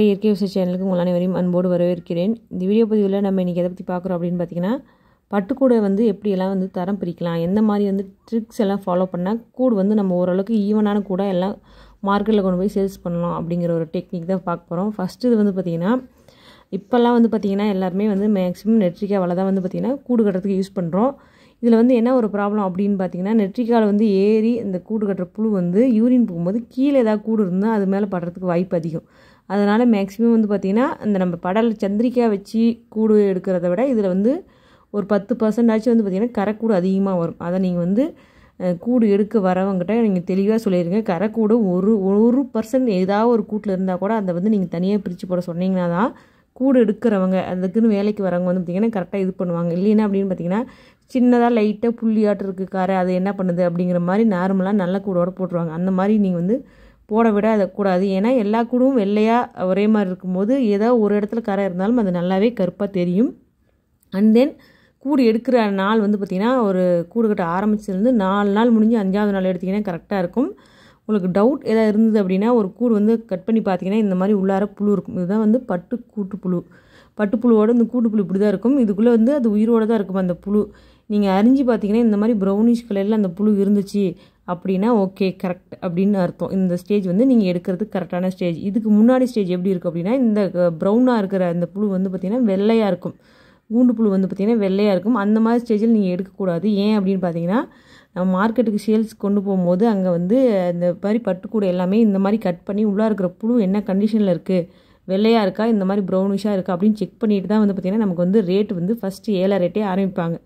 இயற்கை விவசாய சேனலுக்கு உங்கள் அனைவரையும் அன்போடு வரவேற்கிறேன் இந்த வீடியோ பதிவில் நம்ம இன்றைக்கி எதை பற்றி பார்க்குறோம் அப்படின்னு பார்த்தீங்கன்னா பட்டுக்கூடை வந்து எப்படியெல்லாம் வந்து தரம் பிரிக்கலாம் எந்த மாதிரி வந்து ட்ரிக்ஸ் எல்லாம் ஃபாலோ பண்ணால் கூடு வந்து நம்ம ஓரளவுக்கு ஈவனான கூட எல்லாம் மார்க்கெட்டில் கொண்டு போய் சேல்ஸ் பண்ணலாம் அப்படிங்கிற ஒரு டெக்னிக் தான் பார்க்க போகிறோம் ஃபஸ்ட்டு இது வந்து பார்த்திங்கன்னா இப்போல்லாம் வந்து பார்த்திங்கன்னா எல்லாருமே வந்து மேக்ஸிமம் வலை தான் வந்து பார்த்திங்கன்னா கூடு கட்டுறதுக்கு யூஸ் பண்ணுறோம் இதில் வந்து என்ன ஒரு ப்ராப்ளம் அப்படின்னு பார்த்தீங்கன்னா நெற்றிக்கால் வந்து ஏறி இந்த கூடு கட்டுற புழு வந்து யூரின் போகும்போது கீழே ஏதாவது கூடு இருந்தால் அது மேலே படுறதுக்கு வாய்ப்பு அதிகம் அதனால் மேக்ஸிமம் வந்து பார்த்திங்கன்னா இந்த நம்ம படல் சந்திரிக்கா வச்சு கூடு எடுக்கிறத விட இதில் வந்து ஒரு பத்து பர்சன்டாச்சும் வந்து பார்த்திங்கன்னா கரைக்கூடு அதிகமாக வரும் அதை நீங்கள் வந்து கூடு எடுக்க வரவங்ககிட்ட நீங்கள் தெளிவாக சொல்லிடுங்க கரக்கூடு ஒரு ஒரு பர்சன்ட் ஏதாவது ஒரு கூட்டில் இருந்தால் கூட அதை வந்து நீங்கள் தனியாக பிரித்து போட சொன்னீங்கன்னா தான் கூடு எடுக்கிறவங்க அதுக்குன்னு வேலைக்கு வரவங்க வந்து பார்த்திங்கன்னா கரெக்டாக இது பண்ணுவாங்க இல்லைன்னா அப்படின்னு பார்த்திங்கன்னா சின்னதாக லைட்டாக புள்ளியாட்டு இருக்குது காரை அது என்ன பண்ணுது அப்படிங்கிற மாதிரி நார்மலாக நல்ல கூடோடு போட்டுருவாங்க அந்த மாதிரி நீங்கள் வந்து போட விட அதை கூடாது ஏன்னா எல்லா கூடும் வெள்ளையாக ஒரே மாதிரி இருக்கும்போது ஏதோ ஒரு இடத்துல கரை இருந்தாலும் அது நல்லாவே கருப்பாக தெரியும் அண்ட் தென் கூடு எடுக்கிற நாள் வந்து பார்த்திங்கன்னா ஒரு கூடு கட்ட ஆரம்பிச்சதுலேருந்து நாலு நாள் முடிஞ்சு அஞ்சாவது நாள் எடுத்திங்கன்னா கரெக்டாக இருக்கும் உங்களுக்கு டவுட் எதாவது இருந்தது அப்படின்னா ஒரு கூடு வந்து கட் பண்ணி பார்த்தீங்கன்னா இந்த மாதிரி உள்ளார புழு இருக்கும் இதுதான் வந்து பட்டு கூட்டுப்புழு பட்டுப்புழுவோட இந்த கூட்டுப்புழு இப்படி தான் இருக்கும் இதுக்குள்ளே வந்து அது உயிரோடு தான் இருக்கும் அந்த புழு நீங்கள் அறிஞ்சு பார்த்தீங்கன்னா இந்த மாதிரி ப்ரௌனிஷ் கலரில் அந்த புழு இருந்துச்சு அப்படின்னா ஓகே கரெக்ட் அப்படின்னு அர்த்தம் இந்த ஸ்டேஜ் வந்து நீங்கள் எடுக்கிறது கரெக்டான ஸ்டேஜ் இதுக்கு முன்னாடி ஸ்டேஜ் எப்படி இருக்குது அப்படின்னா இந்த ப்ரௌனாக இருக்கிற அந்த புழு வந்து பார்த்திங்கன்னா வெள்ளையாக இருக்கும் கூண்டு புழு வந்து பார்த்திங்கன்னா வெள்ளையாக இருக்கும் அந்த மாதிரி ஸ்டேஜில் நீங்கள் எடுக்கக்கூடாது ஏன் அப்படின்னு பார்த்தீங்கன்னா நம்ம மார்க்கெட்டுக்கு சேல்ஸ் கொண்டு போகும்போது அங்கே வந்து இந்த மாதிரி பட்டுக்கூடை எல்லாமே இந்த மாதிரி கட் பண்ணி உள்ளே இருக்கிற புழு என்ன கண்டிஷனில் இருக்குது வெள்ளையாக இருக்கா இந்த மாதிரி ப்ரௌனிஷாக இருக்கா அப்படின்னு செக் பண்ணிட்டு தான் வந்து பார்த்திங்கன்னா நமக்கு வந்து ரேட்டு வந்து ஃபஸ்ட்டு ஏழை ரேட்டே ஆரம்பிப்பாங்க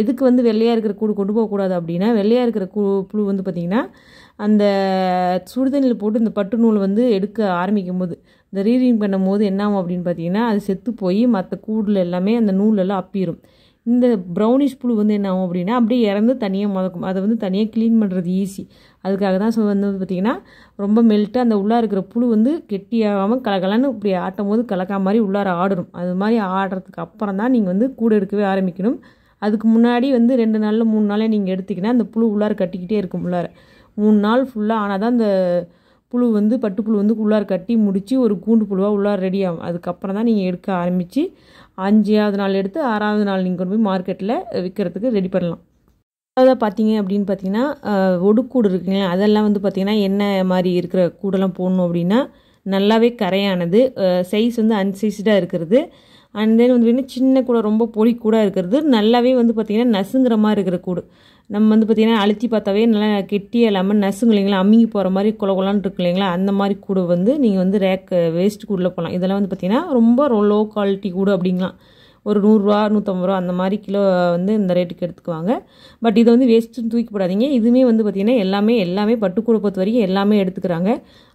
எதுக்கு வந்து வெள்ளையாக இருக்கிற கூடு கொண்டு போகக்கூடாது அப்படின்னா வெள்ளையாக இருக்கிற கூ புழு வந்து பார்த்திங்கன்னா அந்த சுடுதண்ணியில் போட்டு இந்த பட்டு நூல் வந்து எடுக்க ஆரம்பிக்கும் போது இந்த ரீடிங் பண்ணும் போது என்னாகும் அப்படின்னு பார்த்தீங்கன்னா அது செத்து போய் மற்ற கூடில் எல்லாமே அந்த நூலெல்லாம் அப்பிடும் இந்த ப்ரௌனிஷ் புழு வந்து என்ன ஆகும் அப்படின்னா அப்படியே இறந்து தனியாக முதக்கும் அதை வந்து தனியாக க்ளீன் பண்ணுறது ஈஸி அதுக்காக தான் வந்து பார்த்திங்கன்னா ரொம்ப மெல்ட்டாக அந்த உள்ளார இருக்கிற புழு வந்து கெட்டியாகாமல் கலகலன்னு இப்படி ஆட்டும் போது கலக்கா மாதிரி உள்ளார ஆடணும் அது மாதிரி ஆடுறதுக்கு அப்புறம் தான் நீங்கள் வந்து கூடு எடுக்கவே ஆரம்பிக்கணும் அதுக்கு முன்னாடி வந்து ரெண்டு நாளில் மூணு நாளே நீங்கள் எடுத்திங்கன்னா அந்த புழு உள்ளார கட்டிக்கிட்டே இருக்கும் உள்ளார மூணு நாள் ஃபுல்லாக ஆனால் தான் அந்த புழு வந்து பட்டுப்புழு வந்து உள்ளார கட்டி முடித்து ஒரு கூண்டு புழுவாக உள்ளார ரெடி ஆகும் அதுக்கப்புறம் தான் நீங்கள் எடுக்க ஆரம்பித்து அஞ்சாவது நாள் எடுத்து ஆறாவது நாள் நீங்கள் கொண்டு போய் மார்க்கெட்டில் விற்கிறதுக்கு ரெடி பண்ணலாம் அதாவது பார்த்தீங்க அப்படின்னு பார்த்தீங்கன்னா ஒடுக்கூடு இருக்குங்க அதெல்லாம் வந்து பார்த்திங்கன்னா என்ன மாதிரி இருக்கிற கூடெல்லாம் போடணும் அப்படின்னா நல்லாவே கரையானது சைஸ் வந்து அன்சைஸ்டாக இருக்கிறது அண்ட் தென் வந்து பார்த்திங்கன்னா சின்ன கூட ரொம்ப பொடி கூட இருக்கிறது நல்லாவே வந்து பார்த்திங்கன்னா நசுங்கிற மாதிரி இருக்கிற கூடு நம்ம வந்து பார்த்திங்கன்னா அழுத்தி பார்த்தாவே நல்லா கெட்டி இல்லாமல் நசுங்க இல்லைங்களா அம்மிங்கி போகிற மாதிரி குல குலான்னு இருக்கு இல்லைங்களா அந்த மாதிரி கூடு வந்து நீங்கள் வந்து ரேக் வேஸ்ட் கூடில் போகலாம் இதெல்லாம் வந்து பார்த்திங்கன்னா ரொம்ப லோ குவாலிட்டி கூடு அப்படிங்களாம் ஒரு நூறுரூவா நூற்றம்பது ரூபா அந்த மாதிரி கிலோ வந்து இந்த ரேட்டுக்கு எடுத்துக்குவாங்க பட் இதை வந்து வேஸ்ட்டுன்னு தூக்கிப்படாதீங்க இதுவுமே வந்து பார்த்திங்கன்னா எல்லாமே எல்லாமே பட்டுக்கூடை பொறுத்த வரைக்கும் எல்லாமே எடுத்துக்கிறாங்க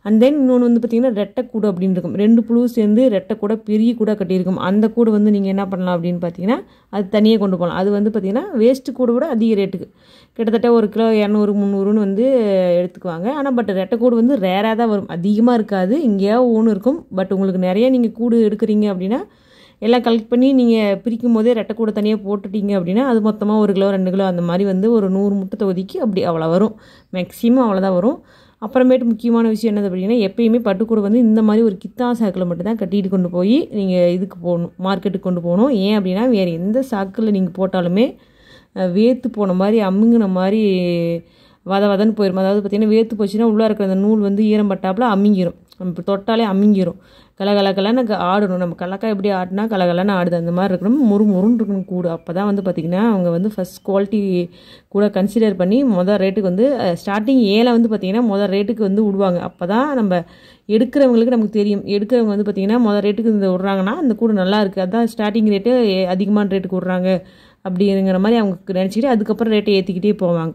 அண்ட் தென் இன்னொன்று வந்து பார்த்திங்கன்னா கூடு அப்படின்னு இருக்கும் ரெண்டு புழு சேர்ந்து ரெட்டை கூட பெரிய கூட கட்டியிருக்கும் அந்த கூடு வந்து நீங்கள் என்ன பண்ணலாம் அப்படின்னு பார்த்தீங்கன்னா அது தனியாக கொண்டு போகலாம் அது வந்து பார்த்திங்கன்னா வேஸ்ட்டு கூட விட அதிக ரேட்டுக்கு கிட்டத்தட்ட ஒரு கிலோ இரநூறு முந்நூறுன்னு வந்து எடுத்துக்குவாங்க ஆனால் பட் ரெட்டை கூடு வந்து ரேராக தான் வரும் அதிகமாக இருக்காது இங்கேயாவது ஒன்று இருக்கும் பட் உங்களுக்கு நிறைய நீங்கள் கூடு எடுக்கிறீங்க அப்படின்னா எல்லாம் கலெக்ட் பண்ணி நீங்கள் பிரிக்கும் போதே ரெட்டை கூட தனியாக போட்டுட்டீங்க அப்படின்னா அது மொத்தமாக ஒரு கிலோ ரெண்டு கிலோ அந்த மாதிரி வந்து ஒரு நூறு முட்டை தொகுதிக்கு அப்படி அவ்வளோ வரும் மேக்ஸிமம் அவ்வளோதான் வரும் அப்புறமேட்டு முக்கியமான விஷயம் என்னது அப்படின்னா எப்பயுமே பட்டுக்கூட வந்து இந்த மாதிரி ஒரு கித்தா சாக்கில் மட்டும்தான் கட்டிட்டு கொண்டு போய் நீங்கள் இதுக்கு போகணும் மார்க்கெட்டுக்கு கொண்டு போகணும் ஏன் அப்படின்னா வேறு எந்த சாக்கில் நீங்கள் போட்டாலுமே வேத்து போன மாதிரி அம்முங்கின மாதிரி வத வதன்னு போயிடும் அதாவது பார்த்திங்கன்னா வேத்து போச்சுன்னா உள்ளே இருக்கிற அந்த நூல் வந்து ஈரம் பட்டாப்பில் அம்மிங்கிரும் நம்ம தொட்டாலே அமிங்கிரும் கலகலக்கலன்னு ஆடணும் நம்ம கலக்காய் எப்படி ஆடினா கலகலன்னு ஆடுது அந்த மாதிரி இருக்கணும் முறு முருன்னு இருக்கணும் கூடு அப்போ தான் வந்து பார்த்திங்கன்னா அவங்க வந்து ஃபஸ்ட் குவாலிட்டி கூட கன்சிடர் பண்ணி மொதல் ரேட்டுக்கு வந்து ஸ்டார்டிங் ஏழை வந்து பார்த்திங்கன்னா மொதல் ரேட்டுக்கு வந்து விடுவாங்க அப்போ தான் நம்ம எடுக்கிறவங்களுக்கு நமக்கு தெரியும் எடுக்கிறவங்க வந்து பார்த்திங்கன்னா மொதல் ரேட்டுக்கு இந்த விட்றாங்கன்னா அந்த கூடு நல்லா இருக்குது அதுதான் ஸ்டார்டிங் ரேட்டு அதிகமான ரேட்டுக்கு விட்றாங்க அப்படிங்கிற மாதிரி அவங்க நினச்சிக்கிட்டு அதுக்கப்புறம் ரேட்டை ஏற்றிக்கிட்டே போவாங்க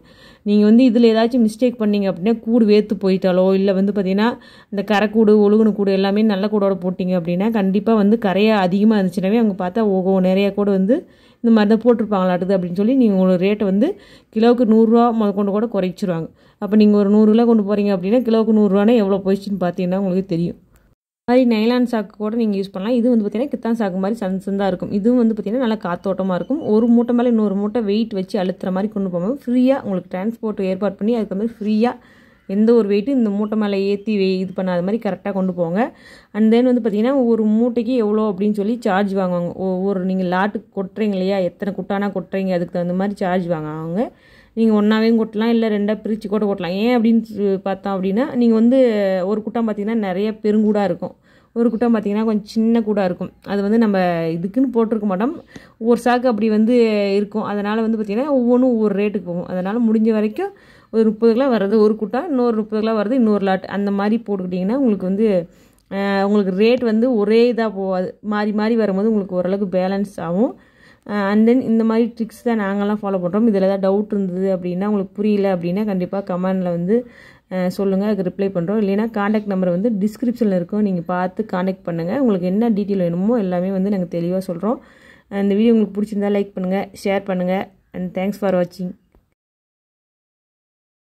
நீங்கள் வந்து இதில் ஏதாச்சும் மிஸ்டேக் பண்ணிங்க அப்படின்னா கூடு வேத்து போயிட்டாலோ இல்லை வந்து பார்த்திங்கன்னா இந்த கரைக்கூடு ஒழுகுன கூடு எல்லாமே நல்ல கூடோட போட்டிங்க அப்படின்னா கண்டிப்பாக வந்து கரையாக அதிகமாக இருந்துச்சுனாவே அவங்க பார்த்தா ஓகோ நிறையா கூட வந்து இந்த மாதிரி தான் போட்டிருப்பாங்களாட்டுது அப்படின்னு சொல்லி நீங்கள் உங்களோட ரேட்டை வந்து கிலோவுக்கு நூறுரூவா முதல் கொண்டு கூட குறைச்சிருவாங்க அப்போ நீங்கள் ஒரு நூறுரூவா கொண்டு போகிறீங்க அப்படின்னா கிலோவுக்கு நூறுரூவானே எவ்வளோ போயிடுச்சுன்னு பார்த்தீங்கன்னா உங்களுக்கு தெரியும் மாதிரி நைலான் சாக்கு கூட நீங்கள் யூஸ் பண்ணலாம் இது வந்து பார்த்திங்கன்னா கித்தான் சாக்கு மாதிரி சன் சந்தாக இருக்கும் இதுவும் வந்து பார்த்திங்கன்னா நல்லா காத்தோட்டமாக இருக்கும் ஒரு மூட்டை மேலே இன்னொரு மூட்டை வெயிட் வச்சு அழுத்துற மாதிரி கொண்டு போகும்போது ஃப்ரீயாக உங்களுக்கு டிரான்ஸ்போர்ட் ஏற்பாடு பண்ணி அதுக்கு வந்து ஃப்ரீயாக எந்த ஒரு வெயிட்டும் இந்த மூட்டை மேலே ஏற்றி வெ இது பண்ணாத மாதிரி கரெக்டாக கொண்டு போங்க அண்ட் தென் வந்து பார்த்திங்கன்னா ஒரு மூட்டைக்கு எவ்வளோ அப்படின்னு சொல்லி சார்ஜ் வாங்குவாங்க ஒவ்வொரு நீங்கள் லாட்டுக்கு கொட்டுறீங்க இல்லையா எத்தனை குட்டானா கொட்டுறீங்க அதுக்கு தகுந்த மாதிரி சார்ஜ் வாங்குவாங்க நீங்கள் ஒன்றாவே கொட்டலாம் இல்லை ரெண்டாக பிரித்து கூட கொட்டலாம் ஏன் அப்படின்னு பார்த்தோம் அப்படின்னா நீங்கள் வந்து ஒரு குட்டம் பார்த்திங்கன்னா நிறைய பெருங்கூடாக இருக்கும் ஒரு குட்டம் பார்த்திங்கன்னா கொஞ்சம் சின்ன கூடாக இருக்கும் அது வந்து நம்ம இதுக்குன்னு போட்டிருக்க மாட்டோம் ஒரு சாக்கு அப்படி வந்து இருக்கும் அதனால் வந்து பார்த்திங்கன்னா ஒவ்வொன்றும் ஒவ்வொரு ரேட்டுக்கு போகும் அதனால் முடிஞ்ச வரைக்கும் ஒரு முப்பது கிலோ வர்றது ஒரு குட்டா இன்னொரு முப்பது கிலோ வர்றது இன்னொரு லாட் அந்த மாதிரி போட்டுக்கிட்டிங்கன்னா உங்களுக்கு வந்து உங்களுக்கு ரேட் வந்து ஒரே இதாக போகாது மாறி மாறி வரும்போது உங்களுக்கு ஓரளவுக்கு பேலன்ஸ் ஆகும் அண்ட் தென் இந்த மாதிரி ட்ரிக்ஸ் தான் நாங்கள்லாம் ஃபாலோ பண்ணுறோம் இதில் ஏதாவது டவுட் இருந்தது அப்படின்னா உங்களுக்கு புரியல அப்படின்னா கண்டிப்பாக கமெண்டில் வந்து சொல்லுங்கள் அதுக்கு ரிப்ளை பண்ணுறோம் இல்லைனா காண்டாக்ட் நம்பர் வந்து டிஸ்கிரிப்ஷனில் இருக்கும் நீங்கள் பார்த்து காண்டாக்ட் பண்ணுங்கள் உங்களுக்கு என்ன டீட்டெயில் வேணுமோ எல்லாமே வந்து நாங்கள் தெளிவாக சொல்கிறோம் இந்த வீடியோ உங்களுக்கு பிடிச்சிருந்தா லைக் பண்ணுங்கள் ஷேர் பண்ணுங்கள் அண்ட் தேங்க்ஸ் ஃபார் வாட்சிங்